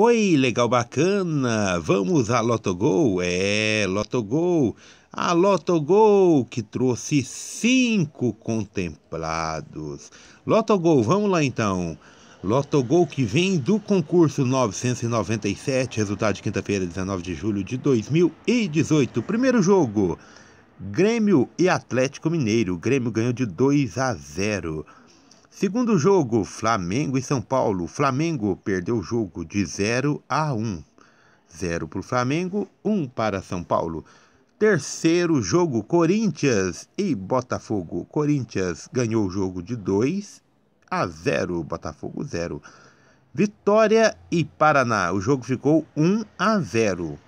Oi, legal bacana, vamos à Lotogol? É, Lotogol, a Lotogol que trouxe cinco contemplados. Lotogol, vamos lá então. Lotogol que vem do concurso 997, resultado de quinta-feira, 19 de julho de 2018. Primeiro jogo, Grêmio e Atlético Mineiro. O Grêmio ganhou de 2 a 0. Segundo jogo, Flamengo e São Paulo. O Flamengo perdeu o jogo de 0 a 1. 0 para o Flamengo, 1 para São Paulo. Terceiro jogo, Corinthians e Botafogo. Corinthians ganhou o jogo de 2 a 0, Botafogo 0. Vitória e Paraná. O jogo ficou 1 a 0.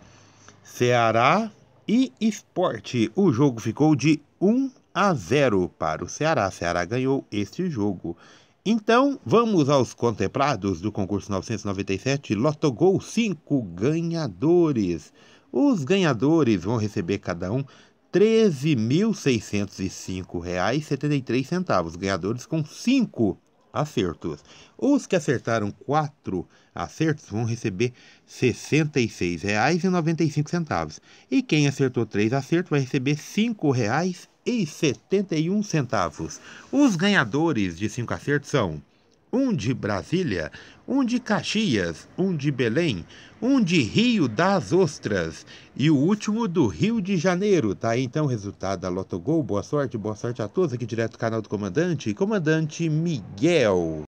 Ceará e Esporte. O jogo ficou de 1 a 0 a 0 para o Ceará. O Ceará ganhou este jogo. Então, vamos aos contemplados do concurso 997, Lotogol 5 ganhadores. Os ganhadores vão receber cada um R$ 13.605,73, ganhadores com 5 acertos. Os que acertaram 4 acertos vão receber R$ 66,95. E quem acertou 3 acertos vai receber R$ 5,00 e 71 centavos. Os ganhadores de cinco acertos são um de Brasília, um de Caxias, um de Belém, um de Rio das Ostras e o último do Rio de Janeiro. Tá aí então o resultado da Lotogol. Boa sorte, boa sorte a todos aqui direto do canal do Comandante, Comandante Miguel.